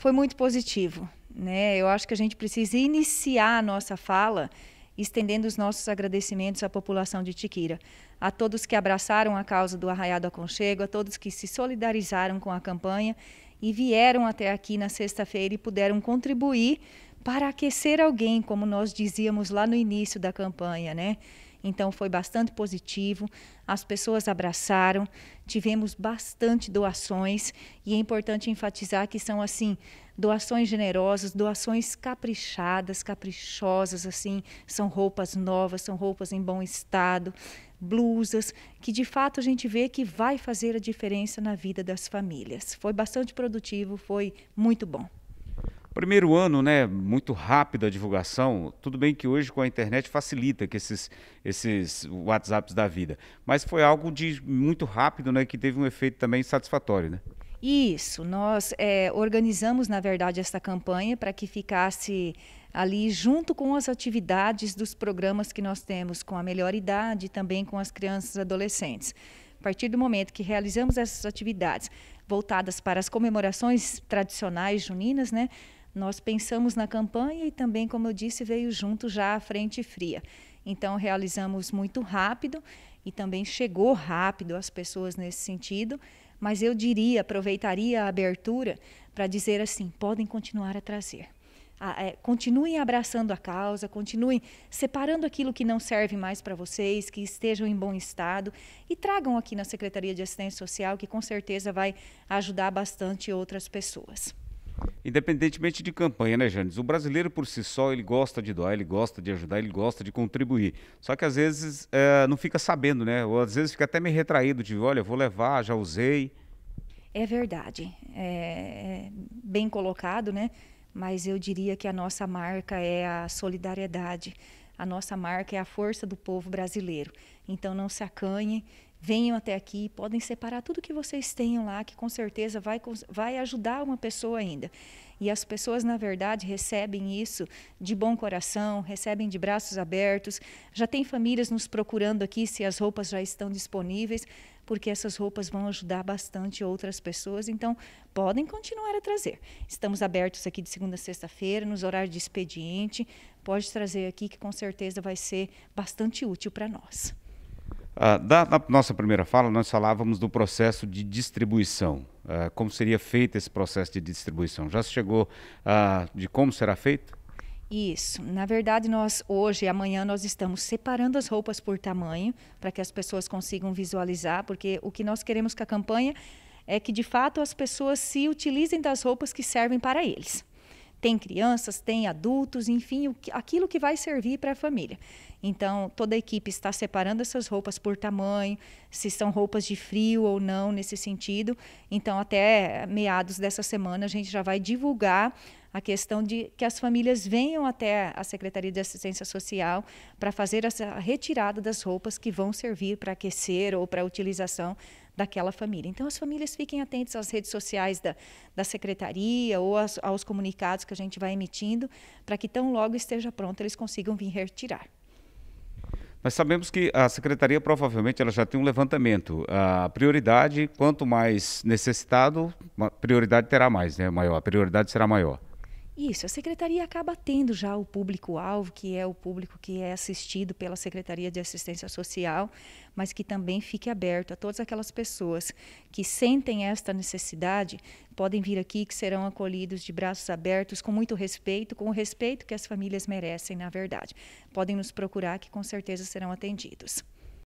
foi muito positivo. Né? Eu acho que a gente precisa iniciar a nossa fala estendendo os nossos agradecimentos à população de Tiquira, a todos que abraçaram a causa do Arraiado Aconchego, a todos que se solidarizaram com a campanha e vieram até aqui na sexta-feira e puderam contribuir para aquecer alguém, como nós dizíamos lá no início da campanha, né? Então foi bastante positivo, as pessoas abraçaram, tivemos bastante doações e é importante enfatizar que são assim, doações generosas, doações caprichadas, caprichosas assim, são roupas novas, são roupas em bom estado, blusas, que de fato a gente vê que vai fazer a diferença na vida das famílias. Foi bastante produtivo, foi muito bom. Primeiro ano, né, muito rápido a divulgação. Tudo bem que hoje com a internet facilita que esses, esses WhatsApps da vida, mas foi algo de muito rápido, né, que teve um efeito também satisfatório, né? Isso, nós é, organizamos, na verdade, esta campanha para que ficasse ali junto com as atividades dos programas que nós temos com a melhor idade e também com as crianças e adolescentes. A partir do momento que realizamos essas atividades voltadas para as comemorações tradicionais juninas, né, nós pensamos na campanha e também, como eu disse, veio junto já a frente fria. Então, realizamos muito rápido e também chegou rápido às pessoas nesse sentido, mas eu diria, aproveitaria a abertura para dizer assim: podem continuar a trazer. é, continuem abraçando a causa, continuem separando aquilo que não serve mais para vocês, que estejam em bom estado e tragam aqui na Secretaria de Assistência Social, que com certeza vai ajudar bastante outras pessoas independentemente de campanha, né, Janes? O brasileiro por si só, ele gosta de doar, ele gosta de ajudar, ele gosta de contribuir. Só que às vezes é, não fica sabendo, né? Ou às vezes fica até meio retraído de, olha, vou levar, já usei. É verdade. É, é bem colocado, né? Mas eu diria que a nossa marca é a solidariedade. A nossa marca é a força do povo brasileiro. Então não se acanhe venham até aqui, podem separar tudo que vocês tenham lá, que com certeza vai, vai ajudar uma pessoa ainda. E as pessoas, na verdade, recebem isso de bom coração, recebem de braços abertos. Já tem famílias nos procurando aqui se as roupas já estão disponíveis, porque essas roupas vão ajudar bastante outras pessoas. Então, podem continuar a trazer. Estamos abertos aqui de segunda a sexta-feira, nos horários de expediente. Pode trazer aqui, que com certeza vai ser bastante útil para nós. Uh, da, na nossa primeira fala, nós falávamos do processo de distribuição. Uh, como seria feito esse processo de distribuição? Já se chegou uh, de como será feito? Isso. Na verdade, nós hoje, e amanhã, nós estamos separando as roupas por tamanho, para que as pessoas consigam visualizar, porque o que nós queremos com a campanha é que, de fato, as pessoas se utilizem das roupas que servem para eles. Tem crianças, tem adultos, enfim, aquilo que vai servir para a família. Então, toda a equipe está separando essas roupas por tamanho, se são roupas de frio ou não, nesse sentido. Então, até meados dessa semana, a gente já vai divulgar a questão de que as famílias venham até a Secretaria de Assistência Social para fazer essa retirada das roupas que vão servir para aquecer ou para utilização daquela família. Então, as famílias fiquem atentas às redes sociais da, da secretaria ou aos comunicados que a gente vai emitindo, para que tão logo esteja pronto eles consigam vir retirar mas sabemos que a secretaria provavelmente ela já tem um levantamento. A prioridade, quanto mais necessitado, prioridade terá mais, né? Maior, a prioridade será maior. Isso, a secretaria acaba tendo já o público-alvo, que é o público que é assistido pela Secretaria de Assistência Social, mas que também fique aberto a todas aquelas pessoas que sentem esta necessidade, podem vir aqui, que serão acolhidos de braços abertos, com muito respeito, com o respeito que as famílias merecem, na verdade. Podem nos procurar, que com certeza serão atendidos.